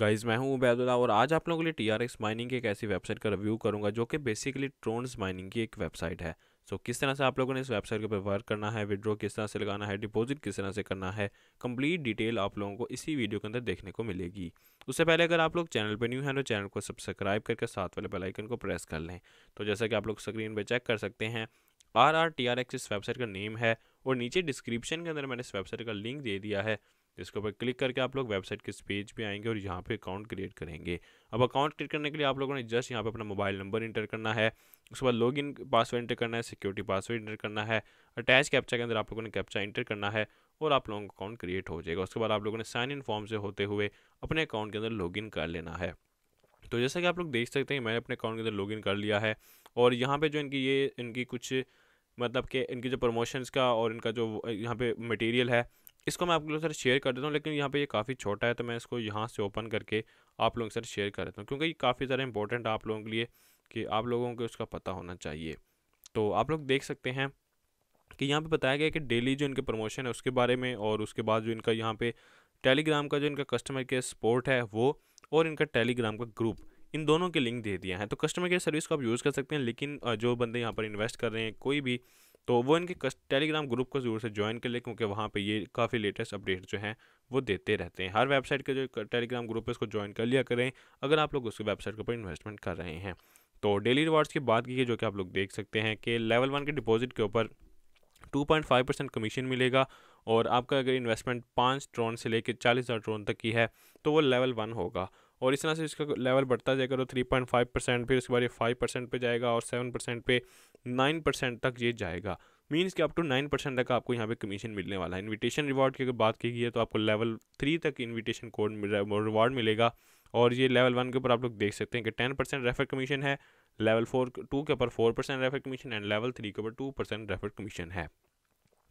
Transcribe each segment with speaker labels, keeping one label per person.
Speaker 1: guys मैं हूं उबैदुल्ला और आज आप लोगों के लिए टी आर एक्स माइनिंग की एक ऐसी वेबसाइट का रिव्यू करूंगा जो कि बेसिकली ट्रोन्स माइनिंग की एक वेबसाइट है सो so, किस तरह से आप लोगों ने इस वेबसाइट के ऊपर वर्क करना है विड्रो किस तरह से लगाना है डिपॉजिट किस तरह से करना है कंप्लीट डिटेल आप लोगों को इसी वीडियो के अंदर देखने को मिलेगी उससे पहले अगर आप लोग चैनल पर न्यू हैं तो चैनल को सब्सक्राइब करके साथ वाले बेलाइकन को प्रेस कर लें तो जैसा कि आप लोग स्क्रीन पर चेक कर सकते हैं R R T R X इस वेबसाइट का नेम है और नीचे डिस्क्रिप्शन के अंदर मैंने इस वेबसाइट का लिंक दे दिया है इसके ऊपर क्लिक करके आप लोग वेबसाइट के इस पेज पे आएंगे और यहाँ पे अकाउंट क्रिएट करेंगे अब अकाउंट क्रिएट करने के लिए आप लोगों ने जस्ट यहाँ पे अपना मोबाइल नंबर इंटर करना है उसके बाद लॉग इन पासवर्ड इंटर करना है सिक्योरिटी पासवर्ड इंटर करना है अटैच कैप्चा के अंदर आप लोगों ने कैप्चा इंटर करना है और आप लोगों का अकाउंट क्रिएट हो जाएगा उसके बाद आप लोगों ने साइन इन फॉर्म से होते हुए अपने अकाउंट के अंदर लॉगिन कर लेना है तो जैसा कि आप लोग देख सकते हैं मैंने अपने अकाउंट के अंदर लॉगिन कर लिया है और यहाँ पे जो इनकी ये इनकी कुछ मतलब कि इनकी जो प्रमोशंस का और इनका जो यहाँ पे मटेरियल है इसको मैं आप लोगों के साथ शेयर कर देता हूँ लेकिन यहाँ पे ये काफ़ी छोटा है तो मैं इसको यहाँ से ओपन करके आप लोगों के साथ शेयर कर देता हूँ क्योंकि ये काफ़ी ज़्यादा इंपॉर्टेंट आप लोगों के लिए कि आप लोगों को उसका पता होना चाहिए तो आप लोग देख सकते हैं कि यहाँ पर बताया गया कि डेली जो इनके प्रमोशन है उसके बारे में और उसके बाद जो इनका यहाँ पर टेलीग्राम का जो इनका कस्टमर केयर सपोर्ट है वो और इनका टेलीग्राम का ग्रुप इन दोनों के लिंक दे दिया है तो कस्टमर केयर सर्विस को आप यूज़ कर सकते हैं लेकिन जो बंदे यहाँ पर इन्वेस्ट कर रहे हैं कोई भी तो वो इनके टेलीग्राम ग्रुप को ज़रूर से ज्वाइन कर ले क्योंकि वहाँ पे ये काफ़ी लेटेस्ट अपडेट जो हैं वो देते रहते हैं हर वेबसाइट के जो टेलीग्राम ग्रुप है उसको ज्वाइन कर लिया करें अगर आप लोग उसकी वेबसाइट के ऊपर इन्वेस्टमेंट कर रहे हैं तो डेली रिवार्ड्स की बात की है जो कि आप लोग देख सकते हैं कि लेवल वन के डिपॉजिट के ऊपर 2.5 परसेंट कमीशन मिलेगा और आपका अगर इन्वेस्टमेंट पाँच ट्रोन से लेकर चालीस हज़ार ट्रोन तक की है तो वो लेवल वन होगा और इस तरह से इसका लेवल बढ़ता जाएगा तो थ्री पॉइंट फाइव परसेंट फिर उसके बाद ये फाइव परसेंट पर जाएगा और सेवन परसेंट पे नाइन परसेंट तक ये जाएगा मीन्स कि अप टू नाइन परसेंट तक आपको यहाँ पे कमीशन मिलने वाला है इनविटेशन रिवॉर्ड की अगर बात की गई है तो आपको लेवल थ्री तक इनविटेशन कोड रिवॉर्ड मिलेगा और ये लेवल वन के ऊपर आप लोग देख सकते हैं कि टेन परसेंट रेफर कमीशन है लेवल फोर टू के ऊपर four percent refer commission and level three के ऊपर टू परसेंट रेफर कमीशन है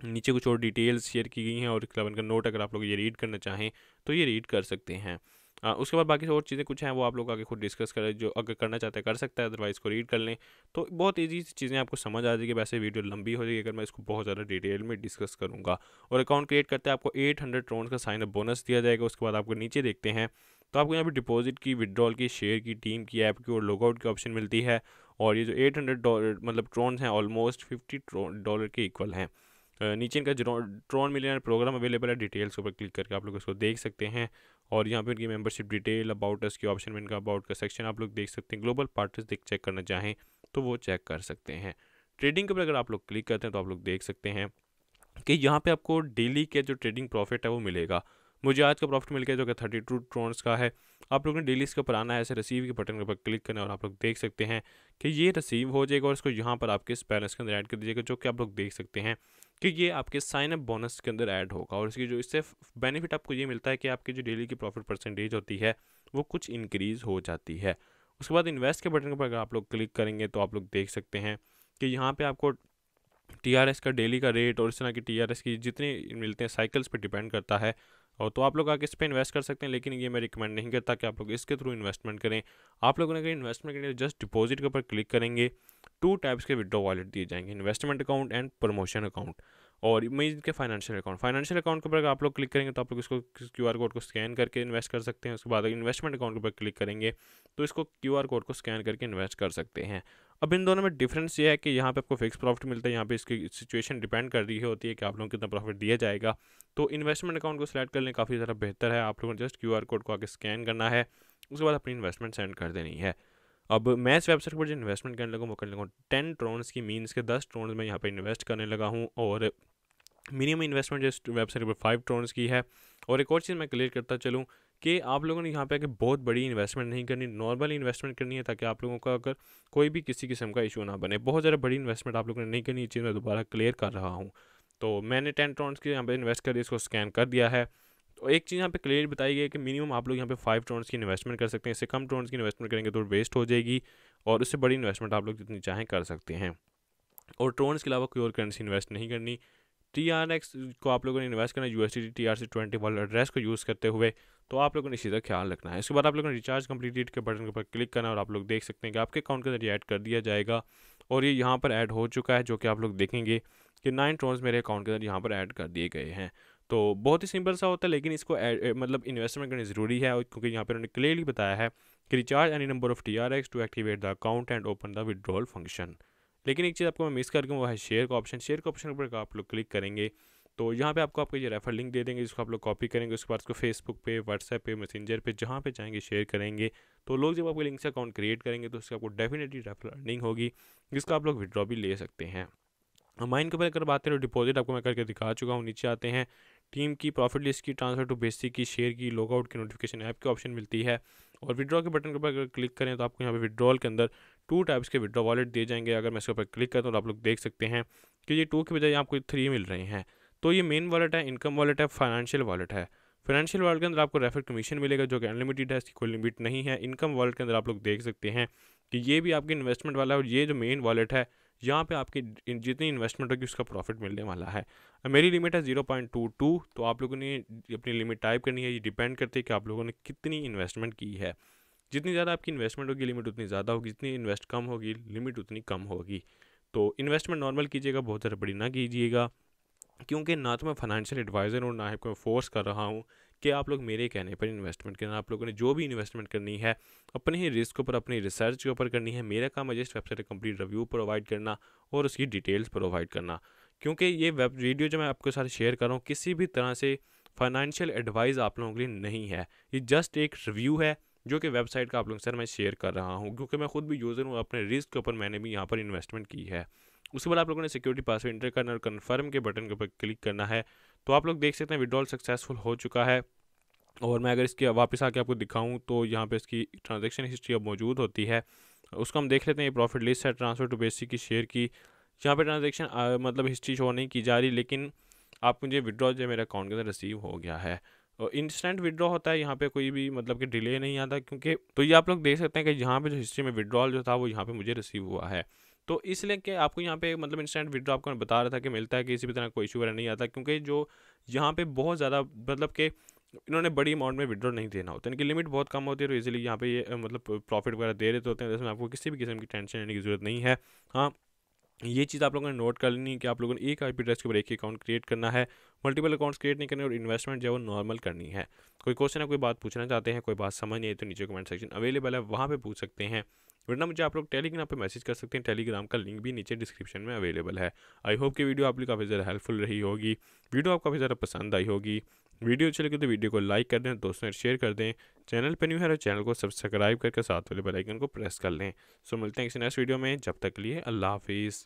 Speaker 1: नीचे कुछ और डिटेल्स शेयर की गई हैं और इलेवन का नोट अगर आप लोग ये रीड करना चाहें तो ये रीड कर सकते हैं हाँ, उसके बाद बाकी और चीज़ें कुछ हैं वो आप लोग आगे खुद डिस्कस करें जो अगर करना चाहते हैं कर सकता है अदरवाइज़ को रीड कर लें तो बहुत ईजी चीज़ें आपको समझ आ जाएगी वैसे वीडियो लंबी हो जाएगी अगर मैं इसको बहुत ज़्यादा डिटेल में डिस्कस करूँगा और अकाउंट क्रिएट करते हैं आपको एट हंड्रेड का साइन अप बोनस दिया जाएगा उसके बाद आपको नीचे देखते हैं तो आपको यहाँ पर डिपॉजिट की विदड्रॉल की शेयर की टीम की ऐप की और लॉगआउट की ऑप्शन मिलती है और ये जो 800 डॉलर मतलब ट्रोन्स हैं ऑलमोस्ट 50 डॉलर के इक्वल हैं नीचे इनका ट्रॉन मिलियनर प्रोग्राम अवेलेबल है डिटेल्स के ऊपर क्लिक करके आप लोग इसको देख सकते हैं और यहाँ पे इनकी मेंबरशिप डिटेल अबाउट अस के ऑप्शन में इनका अबाउट का सेक्शन आप लोग देख सकते हैं ग्लोबल पार्टनर्स देख चेक करना चाहें तो वो चेक कर सकते हैं ट्रेडिंग के ऊपर अगर आप लोग क्लिक करते हैं तो आप लोग देख सकते हैं कि यहाँ पर आपको डेली के जो ट्रेडिंग प्रॉफिट है वो मिलेगा मुझे आज का प्रॉफिट मिल गया जो कि थर्टी टू ट्रॉन्स का है आप लोगों ने डेली इसके ऊपर आना है ऐसे रिसीव के बटन के ऊपर क्लिक करना और आप लोग देख सकते हैं कि ये रिसीव हो जाएगा और इसको यहाँ पर आपके इस बैलेंस के अंदर ऐड कर दीजिएगा जो कि आप लोग देख सकते हैं कि ये आपके साइन अप बोनस के अंदर ऐड होगा और इसकी जो इससे बेनिफिट आपको ये मिलता है कि आपकी जो डेली की प्रॉफिट परसेंटेज होती है वो कुछ इंक्रीज़ हो जाती है उसके बाद इन्वेस्ट के बटन पर अगर आप लोग क्लिक करेंगे तो आप लोग देख सकते हैं कि यहाँ पर आपको टी का डेली का रेट और इस तरह की टी की जितने मिलते हैं साइकिल्स पर डिपेंड करता है और तो आप लोग आगे इस पर इन्वेस्ट कर सकते हैं लेकिन ये मैं रिकमेंड नहीं करता कि आप लोग इसके थ्रू इन्वेस्टमेंट करें आप लोगों ने अगर इन्वेस्टमेंट करनी जस्ट डिपॉजिट के ऊपर क्लिक करेंगे टू टाइप्स के विड्रो वॉलेट दिए जाएंगे investment account and promotion account और मई इनके फाइनेंशियल अकाउंट फाइनेंशियल अकाउंट के ऊपर अगर आप लोग क्लिक करेंगे तो आप लोग इसको क्यू कोड को स्कैन करके इन्वेस्ट कर सकते हैं उसके बाद अगर इन्वेस्टमेंट अकाउंट के ऊपर क्लिक करेंगे तो इसको क्यू आर कोड को स्कैन करके इन्वेस्ट कर सकते हैं अब इन दोनों में डिफरेंस ये है कि यहाँ पे आपको फिक्स प्रॉफिट मिलता है यहाँ पे इसकी सिचुएशन डिपेंड कर रही होती है कि आप लोगों को कितना प्रॉफिट दिया जाएगा तो इन्वेस्टमेंट अकाउंट को सिलेक्ट कर काफ़ी ज़्यादा बेहतर है आप लोगों को जस्ट क्यू कोड को आगे स्कैन करना है उसके बाद अपनी इन्वेस्टमेंट सेंड कर देनी है अब मैं इस वेबसाइट पर जो इन्वेस्टमेंट करने लगा वो करने लगा टेन ट्रोन्स की मीन्स के दस ट्रोन्स में यहाँ पर इन्वेस्ट करने लगा हूँ और मिनिमम इन्वेस्टमेंट जो वेबसाइट पर फाइव ट्रोन्स की है और एक और चीज़ मैं क्लियर करता चलूँ कि आप लोगों ने यहाँ पे आके बहुत बड़ी इन्वेस्टमेंट नहीं करनी नॉर्मल इन्वेस्टमेंट करनी है ताकि आप लोगों का अगर कोई भी किसी किस्म का इशू ना बने बहुत ज़्यादा बड़ी इन्वेस्टमेंट आप लोगों ने नहीं करनी चीज़ मैं दोबारा क्लियर कर रहा हूँ तो मैंने टेन ट्रॉन्स के यहाँ पर इन्वेस्ट कर इसको स्कैन कर दिया है तो एक चीज़ यहाँ पे क्लियर बताई गई कि मिनिमम आप लोग यहाँ पे फाइव ट्रॉन्स की इन्वेस्टमेंट कर सकते हैं इससे कम ट्रॉन्स की इन्वेस्टमेंट करेंगे तो वेस्ट हो जाएगी और उससे बड़ी इन्वेस्टमेंट आप लोग जितनी चाहें कर सकते हैं और ट्रोन्स के अलावा कोई और करेंसी इन्वेस्ट नहीं करनी टी आर एक्स को आप लोगों ने इन्वेस्ट करना है U S T T R C twenty वाले एड्रेस को यूज़ करते हुए तो आप लोगों ने इसी तरह ख्याल रखना है इसके बाद आप लोगों ने रिचार्ज कंप्लीटेड के बटन के ऊपर क्लिक करना और आप लोग देख सकते हैं कि आपके अकाउंट के अंदर ऐड कर दिया जाएगा और ये यहाँ पर ऐड हो चुका है जो कि आप लोग देखेंगे कि नाइन ट्रोन्स मेरे अकाउंट के अंदर यहाँ पर ऐड कर दिए गए हैं तो बहुत ही सिंपल सा होता है लेकिन इसको एड मतलब इन्वेस्टमेंट करनी ज़रूरी है और क्योंकि यहाँ पर उन्होंने क्लियरली बताया है कि recharge any number of T R X to activate the account and open the withdrawal function लेकिन एक चीज़ आपको मैं मिस कर गया वो है शेयर का ऑप्शन शेयर का ऑप्शन पर आप लोग क्लिक करेंगे तो यहाँ पे आपको आपको ये रेफर लिंक दे देंगे जिसको आप लोग कॉपी करेंगे उसके बाद उसको फेसबुक पे व्हाट्सएप पे मैसेंजर पे जहाँ पे चाहेंगे शेयर करेंगे तो लोग जब आपके लिंक से अकाउंट क्रिएट करेंगे तो उससे आपको डेफिनेटली रेफर अर्निंग होगी जिसका आप लोग विड्रॉ भी ले सकते हैं माइन के ऊपर अगर बात करें डिपॉजिट आपको मैं करके दिखा चुका हूँ नीचे आते हैं टीम की प्रॉफिट लिस्ट की ट्रांसफर टू बेसिक की शेयर की लॉगआउट की नोटिफिकेशन ऐप की ऑप्शन मिलती है और विड्रॉ के बटन के ऊपर अगर क्लिक करें तो आपको यहाँ पे विड्रॉल के अंदर टू टाइप्स के विड्रॉ वॉलेट दिए जाएंगे अगर मैं इसके ऊपर क्लिक करता हूँ तो आप लोग देख सकते हैं कि ये टू की बजाय आपको थ्री मिल रहे हैं तो ये मेन वॉलेट है इनकम वॉलेट है फाइनेंशियल वॉलेट है फाइनेंशियल वॉलेट के अंदर आपको रेफर कमीशन मिलेगा जो कि अनलिमिटेड है इसकी कोई लिमिट नहीं है इनकम वॉलेट के अंदर आप लोग देख सकते हैं कि ये भी आपके इन्वेस्टमेंट वाला है और ये जो मेन वॉलेट है यहाँ पे आपकी जितनी इन्वेस्टमेंट होगी उसका प्रॉफिट मिलने वाला है मेरी लिमिट है जीरो पॉइंट टू टू तो आप लोगों ने अपनी लिमिट टाइप करनी है ये डिपेंड करती है कि आप लोगों ने कितनी इन्वेस्टमेंट की है जितनी ज़्यादा आपकी इन्वेस्टमेंट होगी लिमिट उतनी ज़्यादा होगी जितनी इन्वेस्ट कम होगी लिमिट उतनी कम होगी तो इन्वेस्टमेंट नॉर्मल कीजिएगा बहुत ज़्यादा बड़ी ना कीजिएगा क्योंकि ना तो मैं फाइनेंशियल एडवाइज़र हूँ ना आपको मैं फोर्स कर रहा हूँ कि आप लोग मेरे कहने पर इन्वेस्टमेंट करना आप लोगों ने जो भी इन्वेस्टमेंट करनी है अपने ही रिस्क पर अपनी रिसर्च के ऊपर करनी है मेरा काम है जस्ट वेबसाइट का कंप्लीट रिव्यू प्रोवाइड करना और उसकी डिटेल्स प्रोवाइड करना क्योंकि ये वेब वीडियो जो मैं आपके साथ शेयर कर रहा हूँ किसी भी तरह से फाइनेंशियल एडवाइस आप लोगों के लिए नहीं है ये जस्ट एक रिव्यू है जो कि वेबसाइट का आप लोग सर मैं शेयर कर रहा हूँ क्योंकि मैं खुद भी यूज़र हूँ अपने रिस्क के ऊपर मैंने भी यहाँ पर इन्वेस्टमेंट की है उसके बाद आप लोगों ने सिक्योरिटी पासवर्ड इंटर करना और कन्फर्म के बटन के ऊपर क्लिक करना है तो आप लोग देख सकते हैं विड्रॉल सक्सेसफुल हो चुका है और मैं अगर इसके वापस आके आपको दिखाऊं तो यहाँ पे इसकी ट्रांजैक्शन हिस्ट्री अब मौजूद होती है उसको हम देख लेते हैं ये प्रॉफिट लिस्ट है ट्रांसफर टू बेसिक की शेयर की यहाँ पे ट्रांजैक्शन मतलब हिस्ट्री शो नहीं की जा रही लेकिन आप मुझे विड्रॉ जो मेरा अकाउंट के अंदर रिसीव हो गया है इंस्टेंट विड्रॉ होता है यहाँ पे कोई भी मतलब कि डिले नहीं आता क्योंकि तो ये आप लोग देख सकते हैं कि यहाँ पे जो हिस्ट्री में विड्रॉल जो था वो यहाँ पे मुझे रिसीव हुआ है तो इसलिए कि आपको यहाँ पे मतलब इंस्टेंट विड्रॉ आपको बता रहा था कि मिलता है कि किसी भी तरह कोई इशू वगैरह नहीं आता क्योंकि जो यहाँ पे बहुत ज़्यादा मतलब कि इन्होंने बड़ी अमाउंट में विड्रॉ नहीं देना होता इनकी लिमिट बहुत कम होती है तो इजीली यहाँ पे ये मतलब प्रॉफिट वगैरह दे रहे होते हैं जिसमें आपको किसी भी किस्म की टेंशन लेने की जरूरत नहीं है हाँ ये चीज़ आप लोगों ने नोट कर लेनी है कि आप लोगों ने एक आईपी एड्रेस के ऊपर एक अकाउंट क्रिएट करना है मल्टीपल अकाउंट्स क्रिएट नहीं करने और इन्वेस्टमेंट जो है वो नॉर्मल करनी है कोई क्वेश्चन है कोई बात पूछना चाहते हैं कोई बात समझ नहीं है तो नीचे कमेंट सेक्शन अवेलेबल है वहाँ पर पूछ सकते हैं वरना मुझे आप लोग टेलीग्राम पर मैसेज कर सकते हैं टेलीग्राम का लिंक भी नीचे डिस्क्रिप्शन में अवेलेबल है आई होप कि वीडियो आप लोग काफ़ी ज़्यादा हेल्पफुल रही होगी वीडियो आप काफ़ी ज़्यादा पसंद आई होगी वीडियो अच्छी लगे तो वीडियो को लाइक कर दें दोस्तों शेयर कर दें चैनल पर न्यू है और तो चैनल को सब्सक्राइब करके साथ वाले बेल आइकन को प्रेस कर लें सो मिलते हैं किसी नेक्स्ट वीडियो में जब तक के लिए अल्लाह हाफिज़